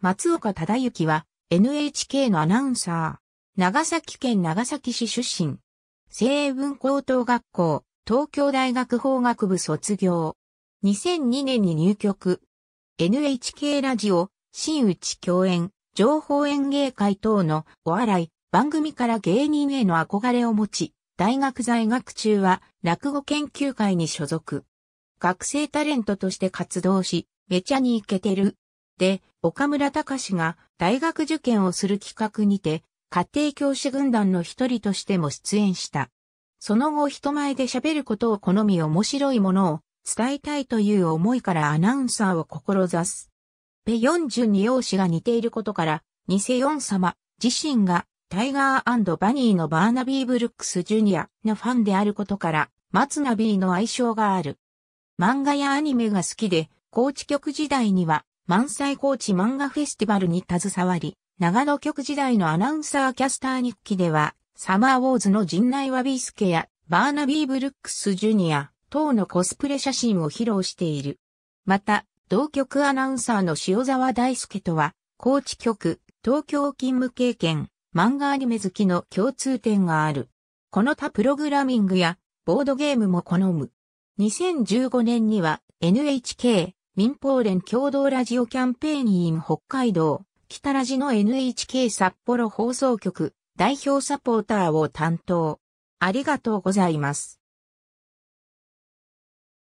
松岡忠之は NHK のアナウンサー。長崎県長崎市出身。西英文高等学校、東京大学法学部卒業。2002年に入局。NHK ラジオ、新内共演、情報演芸会等のお笑い、番組から芸人への憧れを持ち、大学在学中は落語研究会に所属。学生タレントとして活動し、めちゃにイケてる。で、岡村隆史が大学受験をする企画にて、家庭教師軍団の一人としても出演した。その後人前で喋ることを好み面白いものを伝えたいという思いからアナウンサーを志す。ペ・ヨンジュン容姿が似ていることから、ニセヨン様自身がタイガーバニーのバーナビー・ブルックス・ジュニアのファンであることから、マツナビーの愛称がある。漫画やアニメが好きで、高知局時代には満載高知漫画フェスティバルに携わり、長野局時代のアナウンサーキャスター日記では、サマーウォーズの陣内ワビースケや、バーナビー・ブルックス・ジュニア、等のコスプレ写真を披露している。また、同局アナウンサーの塩沢大輔とは、高知局、東京勤務経験、漫画アニメ好きの共通点がある。この他プログラミングや、ボードゲームも好む。2015年には、NHK、民放連共同ラジオキャンペーン委員北海道、北ラジの NHK 札幌放送局、代表サポーターを担当。ありがとうございます。